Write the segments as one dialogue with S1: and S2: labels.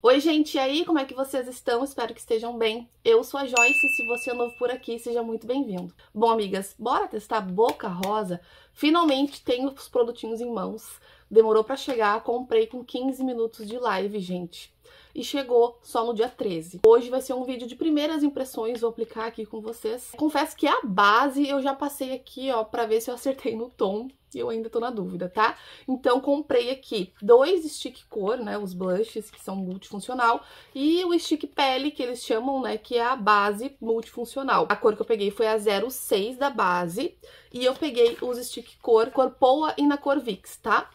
S1: Oi, gente, e aí? Como é que vocês estão? Espero que estejam bem. Eu sou a Joyce, e se você é novo por aqui, seja muito bem-vindo. Bom, amigas, bora testar Boca Rosa? Finalmente tenho os produtinhos em mãos. Demorou para chegar, comprei com 15 minutos de live, gente. E chegou só no dia 13. Hoje vai ser um vídeo de primeiras impressões, vou aplicar aqui com vocês. Confesso que a base eu já passei aqui, ó, pra ver se eu acertei no tom eu ainda tô na dúvida, tá? Então, comprei aqui dois stick cor, né, os blushes, que são multifuncional, e o stick pele, que eles chamam, né, que é a base multifuncional. A cor que eu peguei foi a 06 da base, e eu peguei os stick cor, cor Poa e na cor Vix, tá?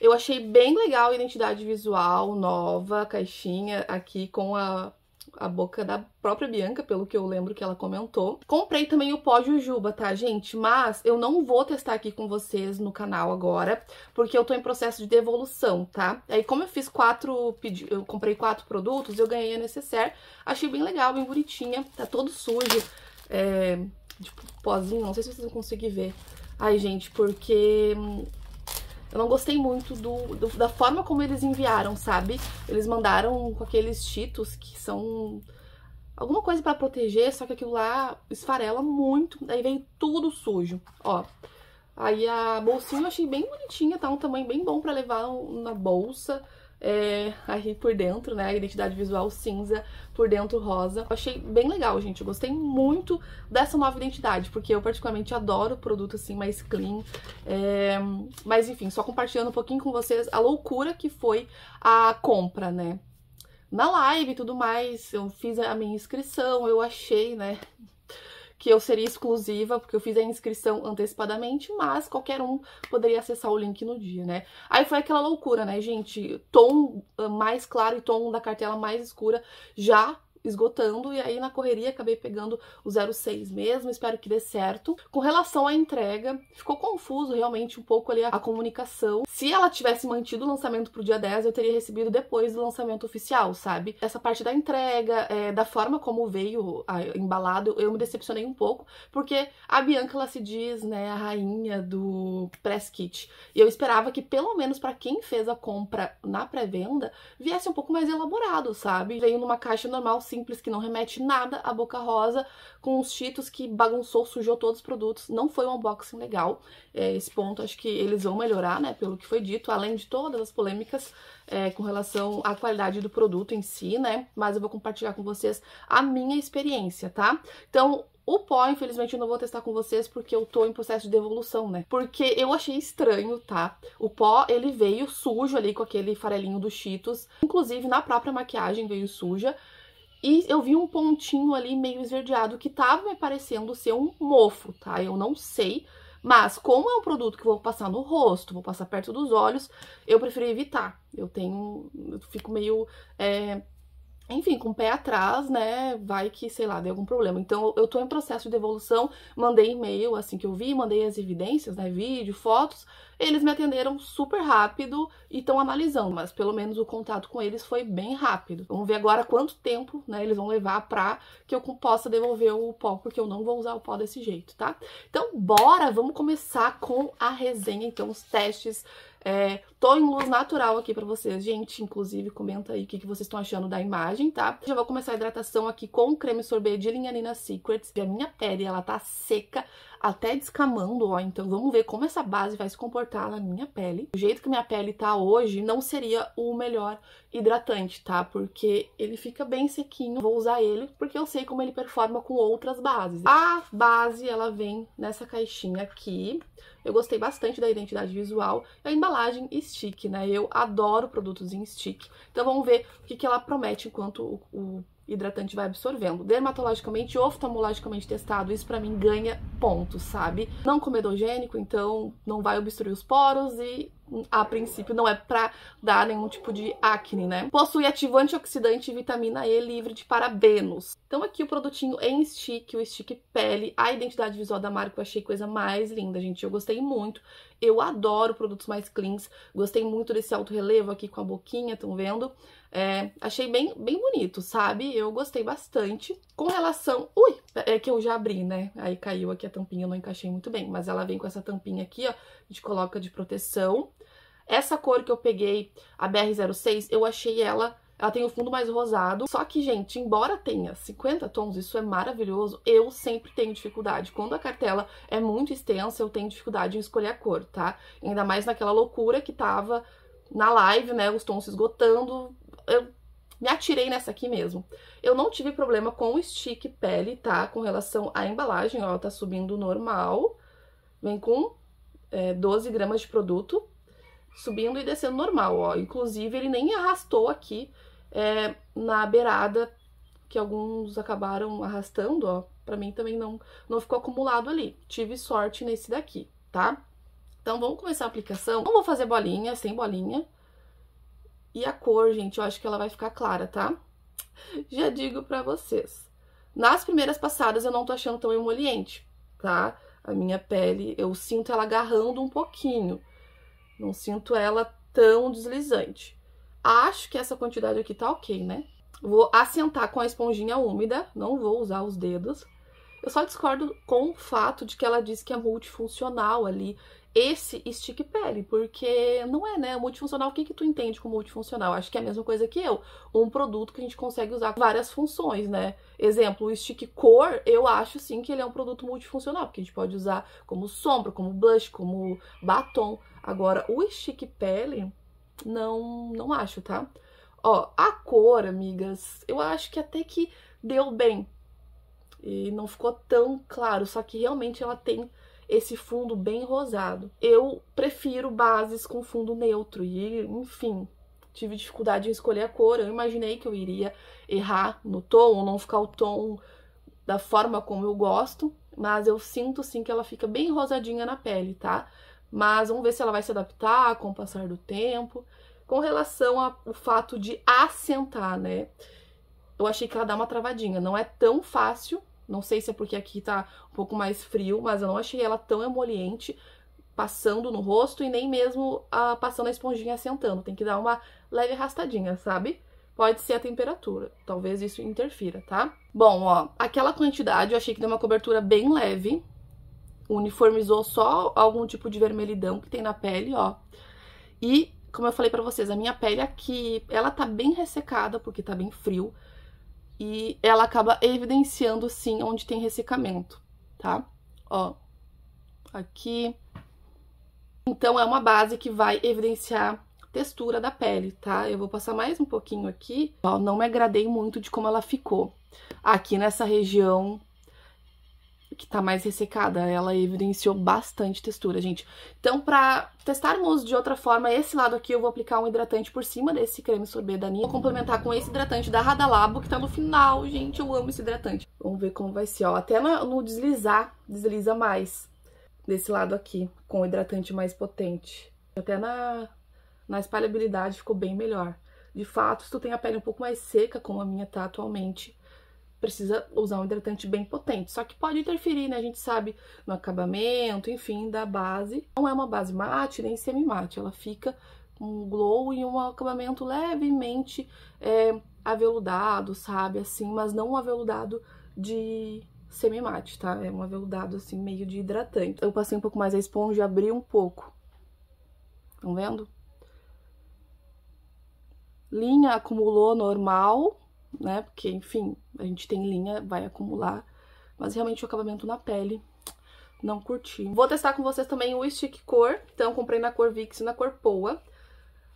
S1: Eu achei bem legal a identidade visual nova, caixinha aqui com a a boca da própria Bianca, pelo que eu lembro que ela comentou. Comprei também o pó Jujuba, tá, gente? Mas eu não vou testar aqui com vocês no canal agora, porque eu tô em processo de devolução, tá? Aí como eu fiz quatro pedi, eu comprei quatro produtos, eu ganhei a necessaire, achei bem legal, bem bonitinha, tá todo sujo, é, tipo, pozinho, não sei se vocês vão conseguir ver. Ai, gente, porque hum, eu não gostei muito do, do, da forma como eles enviaram, sabe? Eles mandaram com aqueles títulos que são alguma coisa para proteger, só que aquilo lá esfarela muito, aí vem tudo sujo, ó. Aí a bolsinha eu achei bem bonitinha, tá? Um tamanho bem bom para levar na bolsa é, aí por dentro, né? A identidade visual cinza, por dentro rosa. Eu achei bem legal, gente. Eu gostei muito dessa nova identidade, porque eu particularmente adoro produto assim mais clean. É, mas enfim, só compartilhando um pouquinho com vocês a loucura que foi a compra, né? Na live e tudo mais, eu fiz a minha inscrição, eu achei, né? que eu seria exclusiva, porque eu fiz a inscrição antecipadamente, mas qualquer um poderia acessar o link no dia, né? Aí foi aquela loucura, né, gente? Tom ah, mais claro e tom da cartela mais escura já esgotando e aí na correria acabei pegando o 06 mesmo, espero que dê certo. Com relação à entrega, ficou confuso realmente um pouco ali a, comunicação. Se ela tivesse mantido o lançamento pro dia 10, eu teria recebido depois do lançamento oficial, sabe? Essa parte da entrega, é, da forma como veio a, embalado, eu me decepcionei um pouco, porque a Bianca, ela se diz, né, a rainha do press kit. E eu esperava que pelo menos para quem fez a compra na pré-venda, viesse um pouco mais elaborado, sabe? Veio numa caixa normal, sim, simples que não remete nada à Boca Rosa, com os Cheetos que bagunçou, sujou todos os produtos. Não foi um unboxing legal. É, esse ponto acho que eles vão melhorar, né? Pelo que foi dito, além de todas as polêmicas é, com relação à qualidade do produto em si, né? Mas eu vou compartilhar com vocês a minha experiência, tá? Então, o pó, infelizmente, eu não vou testar com vocês porque eu tô em processo de devolução, né? Porque eu achei estranho, tá? O pó, ele veio sujo ali com aquele farelinho do Cheetos. Inclusive, na própria maquiagem veio suja. E eu vi um pontinho ali meio esverdeado que tava me parecendo ser um mofo, tá? Eu não sei, mas como é um produto que eu vou passar no rosto, vou passar perto dos olhos, eu prefiro evitar. Eu tenho... eu fico meio... É, enfim, com o pé atrás, né? Vai que, sei lá, deu algum problema. Então, eu tô em processo de devolução, mandei e-mail assim que eu vi, mandei as evidências, né? Vídeo, fotos. Eles me atenderam super rápido e estão analisando, mas pelo menos o contato com eles foi bem rápido. Vamos ver agora quanto tempo, né, eles vão levar pra que eu possa devolver o pó, porque eu não vou usar o pó desse jeito, tá? Então, bora, vamos começar com a resenha, então, os testes é, tô em luz natural aqui pra vocês, gente. Inclusive, comenta aí o que, que vocês estão achando da imagem, tá? Já vou começar a hidratação aqui com o creme sorbet de Linhanina Secrets. E a minha pele, ela tá seca até descamando, ó. Então vamos ver como essa base vai se comportar na minha pele. O jeito que minha pele tá hoje não seria o melhor hidratante, tá? Porque ele fica bem sequinho. Vou usar ele porque eu sei como ele performa com outras bases. A base, ela vem nessa caixinha aqui. Eu gostei bastante da identidade visual. A embalagem stick, né? Eu adoro produtos em stick. Então vamos ver o que, que ela promete enquanto o, o hidratante vai absorvendo. Dermatologicamente, oftalmologicamente testado, isso para mim ganha pontos, sabe? Não comedogênico, então não vai obstruir os poros e a princípio não é pra dar nenhum tipo de acne, né? Possui ativo antioxidante e vitamina E livre de parabenos. Então aqui o produtinho em stick, o stick pele, a identidade visual da marca eu achei coisa mais linda, gente. Eu gostei muito. Eu adoro produtos mais cleans. Gostei muito desse alto relevo aqui com a boquinha, estão vendo? É, achei bem, bem bonito, sabe? Eu gostei bastante. Com relação... Ui! É, é que eu já abri, né? Aí caiu aqui a tampinha, não encaixei muito bem. Mas ela vem com essa tampinha aqui, ó. A gente coloca de proteção. Essa cor que eu peguei, a BR06, eu achei ela... Ela tem o fundo mais rosado. Só que, gente, embora tenha 50 tons, isso é maravilhoso, eu sempre tenho dificuldade. Quando a cartela é muito extensa, eu tenho dificuldade em escolher a cor, tá? Ainda mais naquela loucura que tava na live, né, os tons se esgotando, eu me atirei nessa aqui mesmo. Eu não tive problema com o stick pele, tá? Com relação à embalagem, ó, tá subindo normal. Vem com é, 12 gramas de produto, subindo e descendo normal, ó. Inclusive, ele nem arrastou aqui é, na beirada, que alguns acabaram arrastando, ó. Pra mim também não, não ficou acumulado ali. Tive sorte nesse daqui, tá? Então, vamos começar a aplicação. Não vou fazer bolinha, sem bolinha. E a cor, gente, eu acho que ela vai ficar clara, tá? Já digo pra vocês. Nas primeiras passadas eu não tô achando tão emoliente, tá? A minha pele, eu sinto ela agarrando um pouquinho. Não sinto ela tão deslizante. Acho que essa quantidade aqui tá ok, né? Vou assentar com a esponjinha úmida, não vou usar os dedos. Eu só discordo com o fato de que ela diz que é multifuncional ali. Esse stick pele, porque não é, né? Multifuncional, o que, que tu entende com multifuncional? Acho que é a mesma coisa que eu. Um produto que a gente consegue usar várias funções, né? Exemplo, o stick cor, eu acho sim que ele é um produto multifuncional, porque a gente pode usar como sombra, como blush, como batom. Agora, o stick pele, não, não acho, tá? Ó, a cor, amigas, eu acho que até que deu bem e não ficou tão claro, só que realmente ela tem esse fundo bem rosado. Eu prefiro bases com fundo neutro e, enfim, tive dificuldade em escolher a cor. Eu imaginei que eu iria errar no tom, ou não ficar o tom da forma como eu gosto, mas eu sinto sim que ela fica bem rosadinha na pele, tá? Mas vamos ver se ela vai se adaptar com o passar do tempo. Com relação ao fato de assentar, né? Eu achei que ela dá uma travadinha. Não é tão fácil, não sei se é porque aqui tá um pouco mais frio, mas eu não achei ela tão emoliente passando no rosto e nem mesmo ah, passando a esponjinha sentando. Tem que dar uma leve arrastadinha, sabe? Pode ser a temperatura, talvez isso interfira, tá? Bom, ó, aquela quantidade eu achei que deu uma cobertura bem leve, uniformizou só algum tipo de vermelhidão que tem na pele, ó. E, como eu falei pra vocês, a minha pele aqui, ela tá bem ressecada, porque tá bem frio, e ela acaba evidenciando sim onde tem ressecamento, tá? Ó, aqui. Então é uma base que vai evidenciar textura da pele, tá? Eu vou passar mais um pouquinho aqui. Ó, não me agradei muito de como ela ficou. Aqui nessa região que tá mais ressecada, ela evidenciou bastante textura, gente. Então, pra testarmos de outra forma esse lado aqui, eu vou aplicar um hidratante por cima desse creme sorbet da Ninha. Vou complementar com esse hidratante da Radalabo, que tá no final, gente, eu amo esse hidratante. Vamos ver como vai ser, ó, até no deslizar, desliza mais desse lado aqui, com o hidratante mais potente. Até na, na espalhabilidade ficou bem melhor. De fato, se tu tem a pele um pouco mais seca, como a minha tá atualmente, precisa usar um hidratante bem potente. Só que pode interferir, né? A gente sabe no acabamento, enfim, da base. Não é uma base mate nem semi-mate, ela fica um glow e um acabamento levemente é, aveludado, sabe? Assim, mas não um aveludado de semi-mate, tá? É um aveludado, assim, meio de hidratante. Eu passei um pouco mais a esponja e abri um pouco. Estão vendo? Linha acumulou normal, né? Porque, enfim, a gente tem linha, vai acumular. Mas realmente o acabamento na pele, não curti. Vou testar com vocês também o stick cor. Então, comprei na cor Vix e na cor Poa.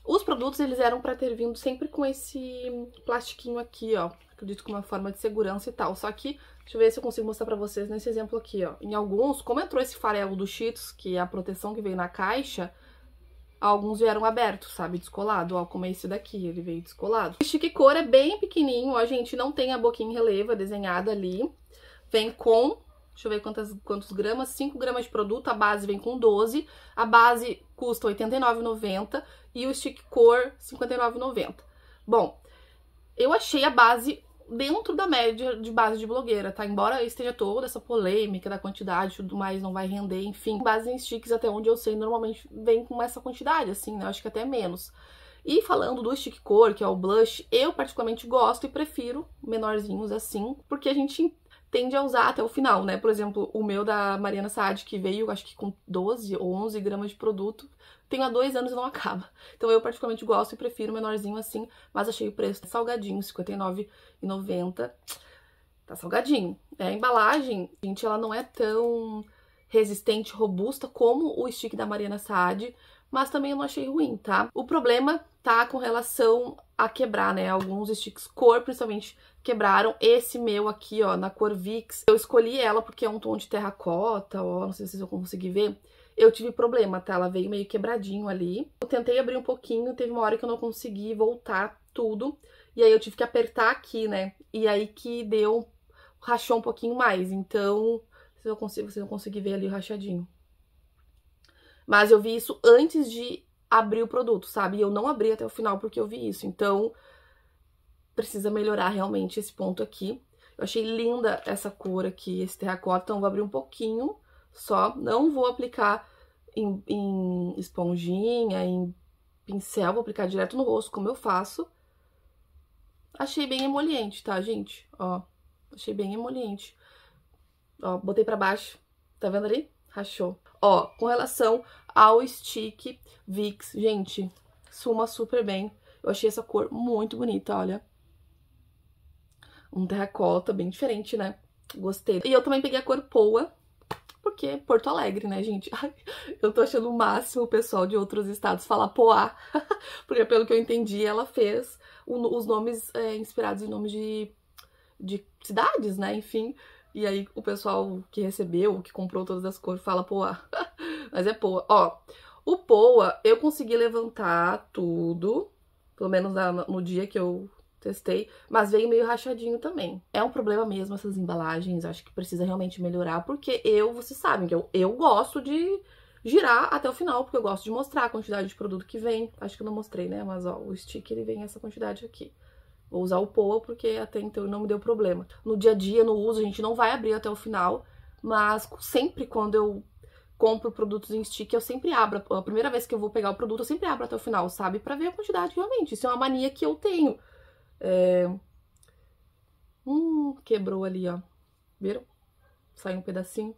S1: Os produtos, eles eram pra ter vindo sempre com esse plastiquinho aqui, ó. Acredito que uma forma de segurança e tal. Só que, deixa eu ver se eu consigo mostrar pra vocês nesse exemplo aqui, ó. Em alguns, como entrou esse farelo do Cheetos, que é a proteção que veio na caixa, Alguns vieram abertos, sabe? Descolado, ó, como é esse daqui, ele veio descolado. O stick cor é bem pequenininho, ó, gente, não tem a boquinha em releva é desenhada ali. Vem com, deixa eu ver quantas, quantos gramas, 5 gramas de produto, a base vem com 12. A base custa R$ 89,90 e o stick cor R$ 59,90. Bom, eu achei a base dentro da média de base de blogueira, tá? Embora esteja toda essa polêmica da quantidade e tudo mais, não vai render, enfim. Base em sticks, até onde eu sei, normalmente vem com essa quantidade, assim, né? acho que até menos. E falando do stick cor, que é o blush, eu particularmente gosto e prefiro menorzinhos assim, porque a gente tende a usar até o final, né? Por exemplo, o meu da Mariana Saad, que veio, acho que com 12 ou 11 gramas de produto, tenho há dois anos e não acaba. Então eu particularmente gosto e prefiro menorzinho assim, mas achei o preço salgadinho, R$59,90. Tá salgadinho. É, a embalagem, gente, ela não é tão resistente, robusta como o stick da Mariana Saad, mas também eu não achei ruim, tá? O problema tá com relação a quebrar, né? Alguns sticks cor, principalmente, quebraram. Esse meu aqui, ó, na cor Vix, eu escolhi ela porque é um tom de terracota, ó, não sei se vocês vão conseguir ver. Eu tive problema, tá? Ela veio meio quebradinho ali. Eu tentei abrir um pouquinho, teve uma hora que eu não consegui voltar tudo. E aí eu tive que apertar aqui, né? E aí que deu, rachou um pouquinho mais. Então, vocês vão conseguir, vocês vão conseguir ver ali o rachadinho. Mas eu vi isso antes de abrir o produto, sabe? E eu não abri até o final porque eu vi isso. Então, precisa melhorar realmente esse ponto aqui. Eu achei linda essa cor aqui, esse terracota, então vou abrir um pouquinho só. Não vou aplicar em, em esponjinha, em pincel, vou aplicar direto no rosto, como eu faço. Achei bem emoliente, tá, gente? Ó, achei bem emoliente. Ó, botei pra baixo, tá vendo ali? Rachou. Ó, com relação ao stick Vix, gente, suma super bem. Eu achei essa cor muito bonita, olha. Um terracota bem diferente, né? Gostei. E eu também peguei a cor Poa, porque Porto Alegre, né, gente? eu tô achando o máximo o pessoal de outros estados falar Poá, porque pelo que eu entendi, ela fez os nomes é, inspirados em nomes de, de cidades, né? Enfim, e aí o pessoal que recebeu, que comprou todas as cores, fala Poá. Mas é poá. Ó, o poá eu consegui levantar tudo, pelo menos no dia que eu testei, mas veio meio rachadinho também. É um problema mesmo essas embalagens, acho que precisa realmente melhorar, porque eu, vocês sabem que eu, eu gosto de girar até o final, porque eu gosto de mostrar a quantidade de produto que vem. Acho que eu não mostrei, né? Mas ó, o stick ele vem essa quantidade aqui. Vou usar o Poa porque até então não me deu problema. No dia a dia, no uso, a gente não vai abrir até o final, mas sempre quando eu compro produtos em stick, eu sempre abro. A primeira vez que eu vou pegar o produto, eu sempre abro até o final, sabe? Pra ver a quantidade realmente. Isso é uma mania que eu tenho. É... Hum, quebrou ali, ó. Viram? Saiu um pedacinho.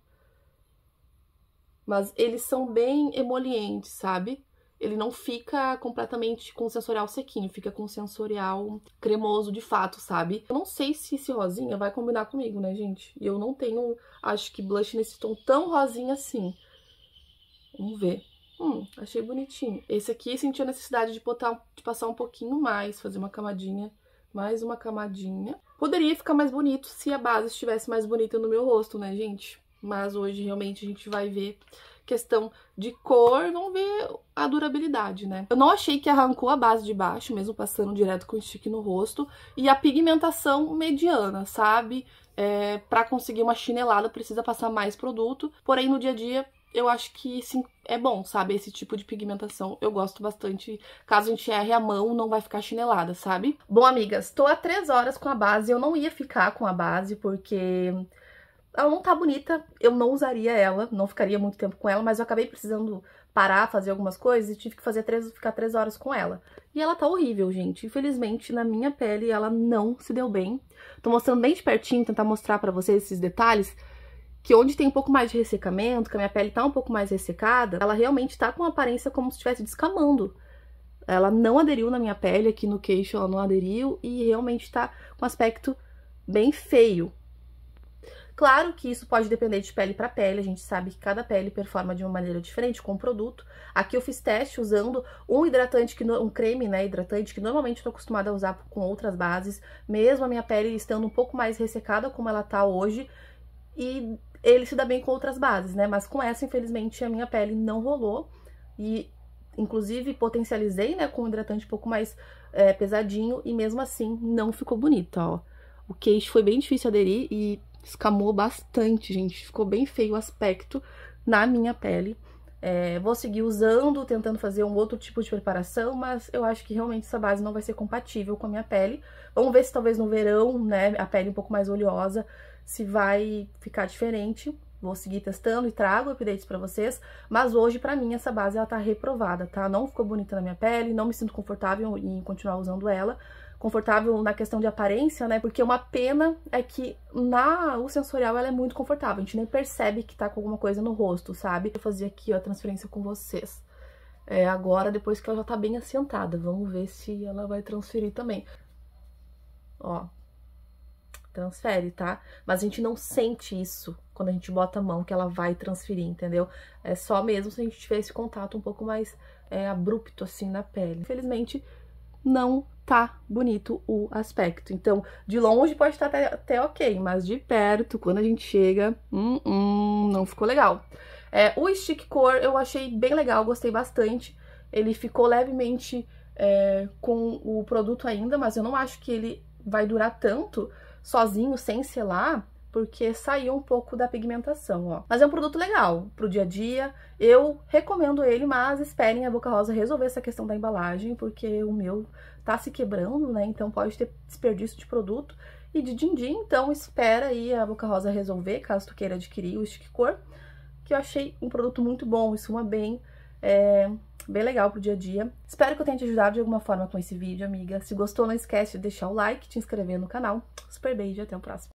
S1: Mas eles são bem emolientes, sabe? Ele não fica completamente com sensorial sequinho, fica com sensorial cremoso de fato, sabe? Eu não sei se esse rosinha vai combinar comigo, né, gente? E eu não tenho, acho que blush nesse tom tão rosinha assim. Vamos ver. Hum, achei bonitinho. Esse aqui senti a necessidade de, botar, de passar um pouquinho mais, fazer uma camadinha mais uma camadinha. Poderia ficar mais bonito se a base estivesse mais bonita no meu rosto, né, gente? Mas hoje, realmente, a gente vai ver questão de cor, vamos ver a durabilidade, né? Eu não achei que arrancou a base de baixo, mesmo passando direto com o stick no rosto, e a pigmentação mediana, sabe? É, para conseguir uma chinelada precisa passar mais produto, porém no dia a dia eu acho que sim, é bom, sabe? Esse tipo de pigmentação eu gosto bastante. Caso a gente erre a mão, não vai ficar chinelada, sabe? Bom, amigas, tô há três horas com a base. Eu não ia ficar com a base porque ela não tá bonita. Eu não usaria ela, não ficaria muito tempo com ela, mas eu acabei precisando parar, fazer algumas coisas e tive que fazer três, ficar três horas com ela. E ela tá horrível, gente. Infelizmente, na minha pele, ela não se deu bem. Tô mostrando bem de pertinho, tentar mostrar pra vocês esses detalhes que onde tem um pouco mais de ressecamento, que a minha pele tá um pouco mais ressecada, ela realmente tá com uma aparência como se estivesse descamando. Ela não aderiu na minha pele, aqui no queixo ela não aderiu e realmente tá com um aspecto bem feio. Claro que isso pode depender de pele para pele, a gente sabe que cada pele performa de uma maneira diferente com o produto. Aqui eu fiz teste usando um hidratante, que um creme né, hidratante que normalmente eu acostumada a usar com outras bases, mesmo a minha pele estando um pouco mais ressecada como ela tá hoje, e ele se dá bem com outras bases, né? Mas com essa, infelizmente, a minha pele não rolou. E, inclusive, potencializei, né, com um hidratante um pouco mais é, pesadinho. E mesmo assim, não ficou bonito, ó. O queixo foi bem difícil aderir e escamou bastante, gente. Ficou bem feio o aspecto na minha pele. É, vou seguir usando, tentando fazer um outro tipo de preparação, mas eu acho que realmente essa base não vai ser compatível com a minha pele. Vamos ver se talvez no verão, né, a pele um pouco mais oleosa, se vai ficar diferente. Vou seguir testando e trago updates para vocês, mas hoje para mim essa base ela tá reprovada, tá? Não ficou bonita na minha pele, não me sinto confortável em continuar usando ela, confortável na questão de aparência, né? Porque uma pena é que na o sensorial ela é muito confortável, a gente nem percebe que tá com alguma coisa no rosto, sabe? Eu fazia aqui, ó, a transferência com vocês. É, agora, depois que ela já tá bem assentada, vamos ver se ela vai transferir também. Ó, transfere, tá? Mas a gente não sente isso quando a gente bota a mão que ela vai transferir, entendeu? É só mesmo se a gente tiver esse contato um pouco mais é, abrupto, assim, na pele. Infelizmente, não tá bonito o aspecto. Então, de longe pode estar tá até, até ok, mas de perto, quando a gente chega, hum, hum, não ficou legal. É, o stick cor eu achei bem legal, gostei bastante. Ele ficou levemente é, com o produto ainda, mas eu não acho que ele vai durar tanto sozinho, sem selar porque saiu um pouco da pigmentação, ó. Mas é um produto legal pro dia a dia. Eu recomendo ele, mas esperem a Boca Rosa resolver essa questão da embalagem, porque o meu tá se quebrando, né? Então pode ter desperdício de produto. E de din-din, então espera aí a Boca Rosa resolver, caso tu queira adquirir o stick cor, que eu achei um produto muito bom, suma bem, é bem legal pro dia a dia. Espero que eu tenha te ajudado de alguma forma com esse vídeo, amiga. Se gostou, não esquece de deixar o like, te inscrever no canal. Super beijo e até o próximo.